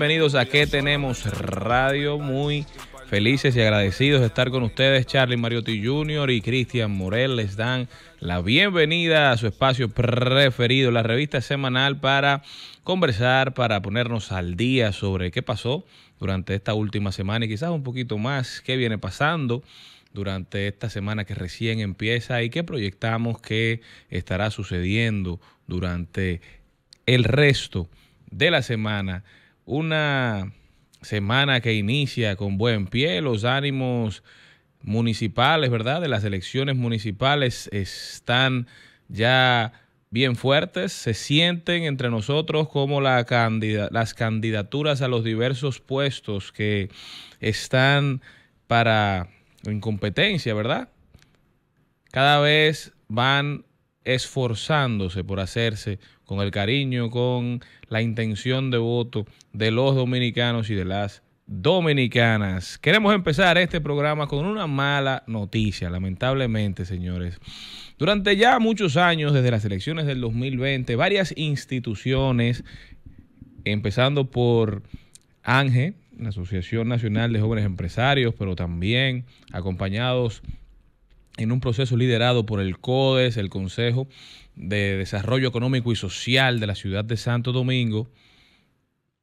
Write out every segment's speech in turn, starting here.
bienvenidos a ¿Qué tenemos radio? Muy felices y agradecidos de estar con ustedes. Charlie Mariotti Jr. y Cristian Morel les dan la bienvenida a su espacio preferido, la revista semanal para conversar, para ponernos al día sobre qué pasó durante esta última semana y quizás un poquito más, qué viene pasando durante esta semana que recién empieza y qué proyectamos que estará sucediendo durante el resto de la semana una semana que inicia con buen pie, los ánimos municipales, ¿verdad? De las elecciones municipales están ya bien fuertes, se sienten entre nosotros como las candidaturas a los diversos puestos que están para en competencia, ¿verdad? Cada vez van esforzándose por hacerse con el cariño, con la intención de voto de los dominicanos y de las dominicanas. Queremos empezar este programa con una mala noticia, lamentablemente, señores. Durante ya muchos años, desde las elecciones del 2020, varias instituciones, empezando por ANGE, la Asociación Nacional de Jóvenes Empresarios, pero también acompañados en un proceso liderado por el CODES, el Consejo de Desarrollo Económico y Social de la ciudad de Santo Domingo,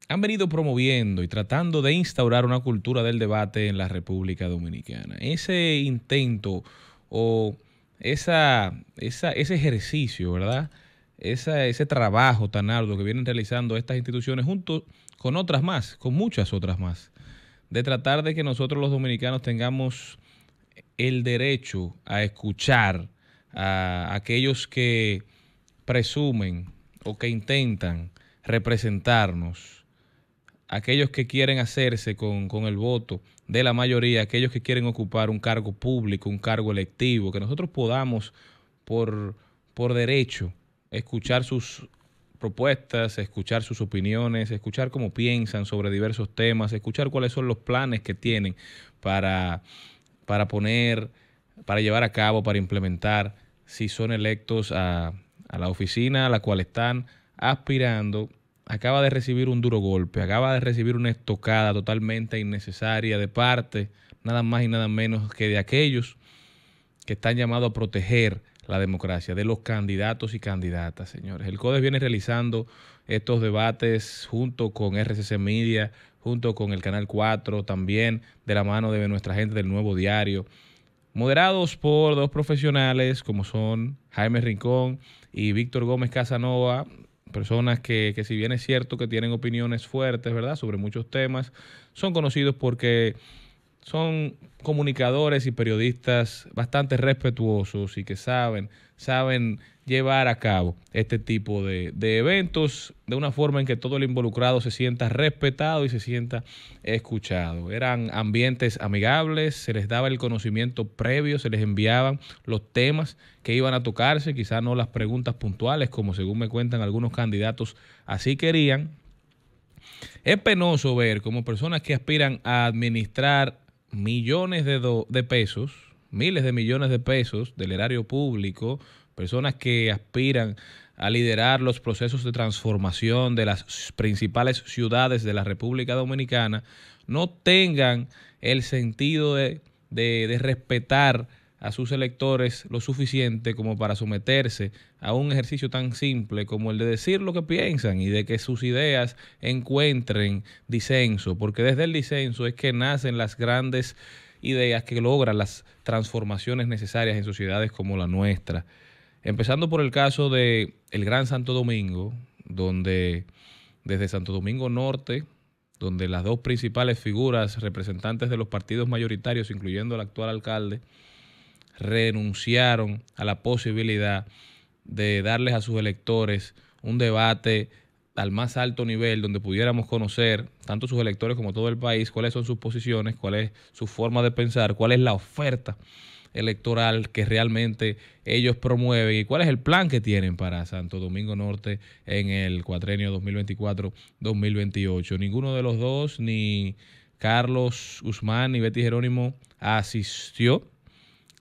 han venido promoviendo y tratando de instaurar una cultura del debate en la República Dominicana. Ese intento o esa, ese ejercicio, ¿verdad? ese trabajo tan arduo que vienen realizando estas instituciones junto con otras más, con muchas otras más, de tratar de que nosotros los dominicanos tengamos el derecho a escuchar a aquellos que presumen o que intentan representarnos, aquellos que quieren hacerse con, el voto de la mayoría, aquellos que quieren ocupar un cargo público, un cargo electivo, que nosotros podamos por, por derecho escuchar sus propuestas, escuchar sus opiniones, escuchar cómo piensan sobre diversos temas, escuchar cuáles son los planes que tienen para para poner, para llevar a cabo, para implementar, si son electos a, a la oficina a la cual están aspirando, acaba de recibir un duro golpe, acaba de recibir una estocada totalmente innecesaria de parte, nada más y nada menos que de aquellos que están llamados a proteger la democracia, de los candidatos y candidatas, señores. El CODES viene realizando estos debates junto con RCC Media, junto con el Canal 4, también de la mano de nuestra gente del Nuevo Diario, moderados por dos profesionales como son Jaime Rincón y Víctor Gómez Casanova, personas que, que si bien es cierto que tienen opiniones fuertes, ¿verdad?, sobre muchos temas, son conocidos porque son comunicadores y periodistas bastante respetuosos y que saben, saben llevar a cabo este tipo de, de, eventos de una forma en que todo el involucrado se sienta respetado y se sienta escuchado. Eran ambientes amigables, se les daba el conocimiento previo, se les enviaban los temas que iban a tocarse, quizás no las preguntas puntuales, como según me cuentan algunos candidatos así querían. Es penoso ver como personas que aspiran a administrar millones de, de pesos, miles de millones de pesos del erario público, personas que aspiran a liderar los procesos de transformación de las principales ciudades de la República Dominicana, no tengan el sentido de, de respetar a sus electores lo suficiente como para someterse a un ejercicio tan simple como el de decir lo que piensan y de que sus ideas encuentren disenso, porque desde el disenso es que nacen las grandes ideas que logran las transformaciones necesarias en sociedades como la nuestra. Empezando por el caso de el Gran Santo Domingo, donde desde Santo Domingo Norte, donde las dos principales figuras representantes de los partidos mayoritarios, incluyendo el actual alcalde, renunciaron a la posibilidad de darles a sus electores un debate al más alto nivel donde pudiéramos conocer, tanto sus electores como todo el país, cuáles son sus posiciones, cuál es su forma de pensar, cuál es la oferta electoral que realmente ellos promueven y cuál es el plan que tienen para Santo Domingo Norte en el cuatrenio 2024-2028. Ninguno de los dos, ni Carlos Guzmán ni Betty Jerónimo, asistió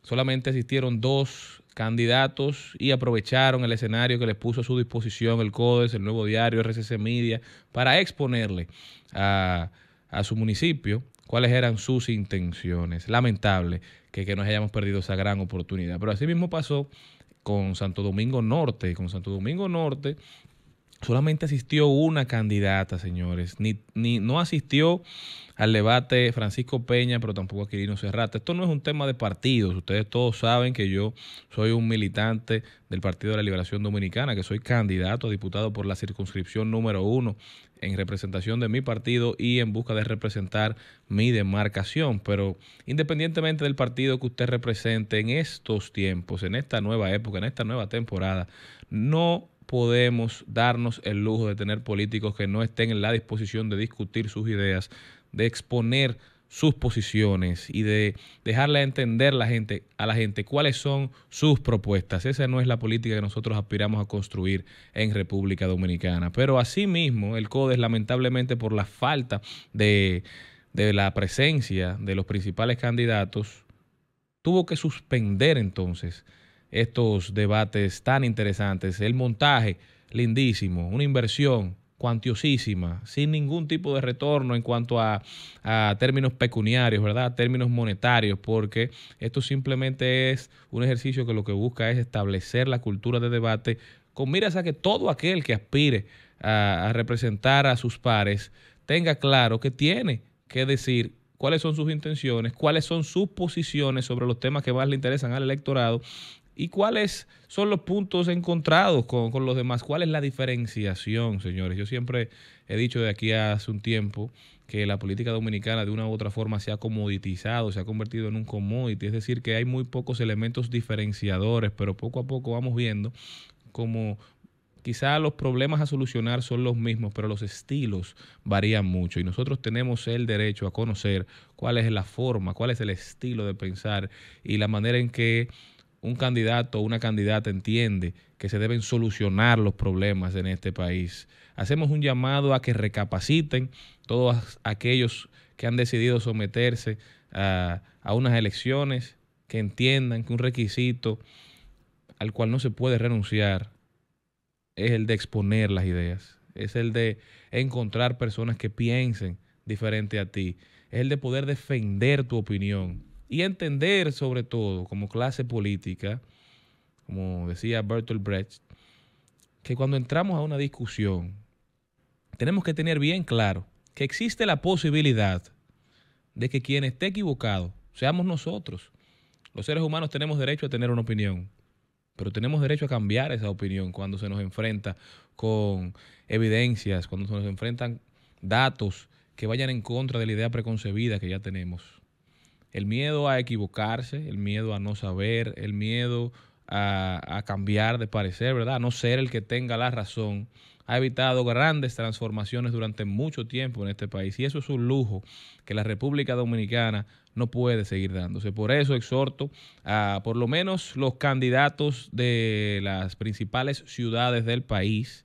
Solamente asistieron dos candidatos y aprovecharon el escenario que les puso a su disposición el CODES, el Nuevo Diario, RCC Media, para exponerle a, su municipio cuáles eran sus intenciones. Lamentable que, nos hayamos perdido esa gran oportunidad. Pero así mismo pasó con Santo Domingo Norte. Con Santo Domingo Norte solamente asistió una candidata, señores. Ni, no asistió al debate Francisco Peña, pero tampoco a Quirino Serrata. Esto no es un tema de partidos. Ustedes todos saben que yo soy un militante del Partido de la Liberación Dominicana, que soy candidato a diputado por la circunscripción número uno en representación de mi partido y en busca de representar mi demarcación. Pero independientemente del partido que usted represente en estos tiempos, en esta nueva época, en esta nueva temporada, no podemos darnos el lujo de tener políticos que no estén en la disposición de discutir sus ideas, de exponer sus posiciones y de dejarle entender la gente, a la gente cuáles son sus propuestas. Esa no es la política que nosotros aspiramos a construir en República Dominicana. Pero asimismo, el CODES, lamentablemente, por la falta de, de la presencia de los principales candidatos, tuvo que suspender entonces estos debates tan interesantes. El montaje, lindísimo, una inversión cuantiosísima, sin ningún tipo de retorno en cuanto a, términos pecuniarios, ¿verdad? términos monetarios, porque esto simplemente es un ejercicio que lo que busca es establecer la cultura de debate con miras a que todo aquel que aspire a, a representar a sus pares tenga claro que tiene que decir cuáles son sus intenciones, cuáles son sus posiciones sobre los temas que más le interesan al electorado ¿Y cuáles son los puntos encontrados con, los demás? ¿Cuál es la diferenciación, señores? Yo siempre he dicho de aquí hace un tiempo que la política dominicana de una u otra forma se ha comoditizado, se ha convertido en un commodity, es decir, que hay muy pocos elementos diferenciadores, pero poco a poco vamos viendo como quizá los problemas a solucionar son los mismos, pero los estilos varían mucho y nosotros tenemos el derecho a conocer cuál es la forma, cuál es el estilo de pensar y la manera en que un candidato o una candidata entiende que se deben solucionar los problemas en este país. Hacemos un llamado a que recapaciten todos aquellos que han decidido someterse a, a unas elecciones, que entiendan que un requisito al cual no se puede renunciar es el de exponer las ideas, es el de encontrar personas que piensen diferente a ti, es el de poder defender tu opinión y entender sobre todo como clase política, como decía Bertolt Brecht, que cuando entramos a una discusión tenemos que tener bien claro que existe la posibilidad de que quien esté equivocado seamos nosotros. Los seres humanos tenemos derecho a tener una opinión, pero tenemos derecho a cambiar esa opinión cuando se nos enfrenta con evidencias, cuando se nos enfrentan datos que vayan en contra de la idea preconcebida que ya tenemos. El miedo a equivocarse, el miedo a no saber, el miedo a, cambiar de parecer, ¿verdad? A no ser el que tenga la razón. Ha evitado grandes transformaciones durante mucho tiempo en este país y eso es un lujo que la República Dominicana no puede seguir dándose. Por eso exhorto a por lo menos los candidatos de las principales ciudades del país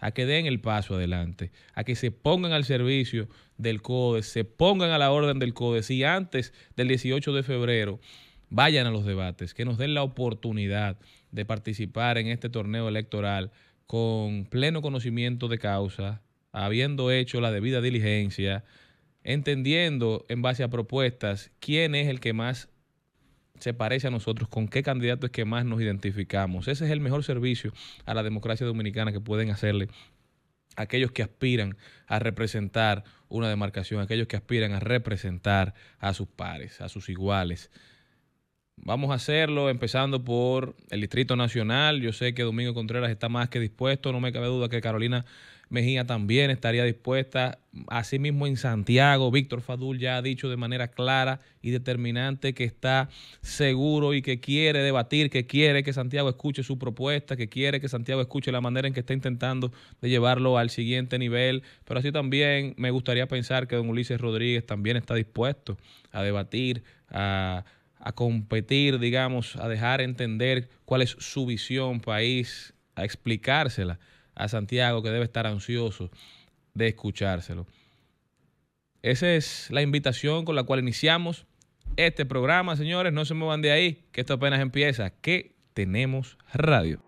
a que den el paso adelante, a que se pongan al servicio del CODE, se pongan a la orden del CODE. y antes del 18 de febrero vayan a los debates, que nos den la oportunidad de participar en este torneo electoral con pleno conocimiento de causa, habiendo hecho la debida diligencia, entendiendo en base a propuestas quién es el que más se parece a nosotros, con qué candidato es que más nos identificamos. Ese es el mejor servicio a la democracia dominicana que pueden hacerle aquellos que aspiran a representar una demarcación, aquellos que aspiran a representar a sus pares, a sus iguales, Vamos a hacerlo empezando por el Distrito Nacional. Yo sé que Domingo Contreras está más que dispuesto, no me cabe duda que Carolina Mejía también estaría dispuesta. Asimismo en Santiago, Víctor Fadul ya ha dicho de manera clara y determinante que está seguro y que quiere debatir, que quiere que Santiago escuche su propuesta, que quiere que Santiago escuche la manera en que está intentando de llevarlo al siguiente nivel. Pero así también me gustaría pensar que don Ulises Rodríguez también está dispuesto a debatir, a a competir, digamos, a dejar entender cuál es su visión país, a explicársela a Santiago que debe estar ansioso de escuchárselo. Esa es la invitación con la cual iniciamos este programa, señores. No se muevan de ahí, que esto apenas empieza. Que tenemos radio.